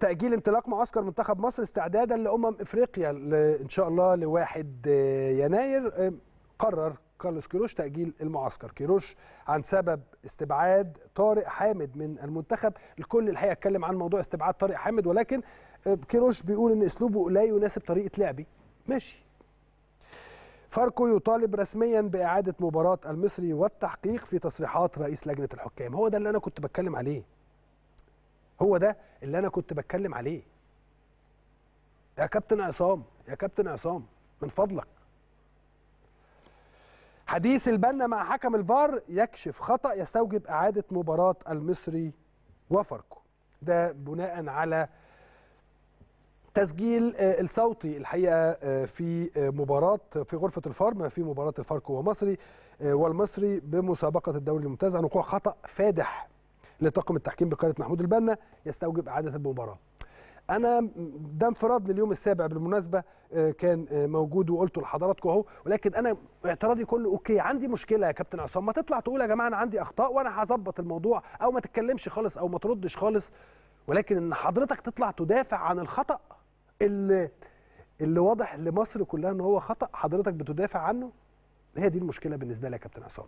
تأجيل انطلاق معسكر منتخب مصر استعدادا لأمم إفريقيا إن شاء الله لواحد آه، يناير آه، قرر كارلوس كيروش تأجيل المعسكر كيروش عن سبب استبعاد طارق حامد من المنتخب الكل الحقيقة اتكلم عن موضوع استبعاد طارق حامد ولكن آه، كيروش بيقول ان اسلوبه لا يناسب طريقة لعبي ماشي فاركو يطالب رسميا بإعادة مباراة المصري والتحقيق في تصريحات رئيس لجنة الحكام هو ده اللي أنا كنت بتكلم عليه هو ده اللي انا كنت بتكلم عليه يا كابتن عصام يا كابتن عصام من فضلك حديث البنا مع حكم الفار يكشف خطا يستوجب اعاده مباراه المصري وفاركو ده بناء على تسجيل آه، الصوتي الحقيقه آه، في آه، مباراه في غرفه الفار في مباراه الفاركو ومصري والمصري بمسابقه الدوري الممتاز عن وقوع خطا فادح لطاقم التحكيم بقياده محمود البنا يستوجب اعاده المباراه. انا ده انفراد لليوم السابع بالمناسبه آه، كان آه، موجود وقلته لحضراتكم اهو ولكن انا اعتراضي كله اوكي عندي مشكله يا كابتن عصام ما تطلع تقول يا جماعه انا عندي اخطاء وانا هظبط الموضوع او ما تتكلمش خالص او ما تردش خالص ولكن ان حضرتك تطلع تدافع عن الخطا اللي اللي واضح لمصر كلها ان هو خطا حضرتك بتدافع عنه هي دي المشكله بالنسبه لي يا كابتن عصام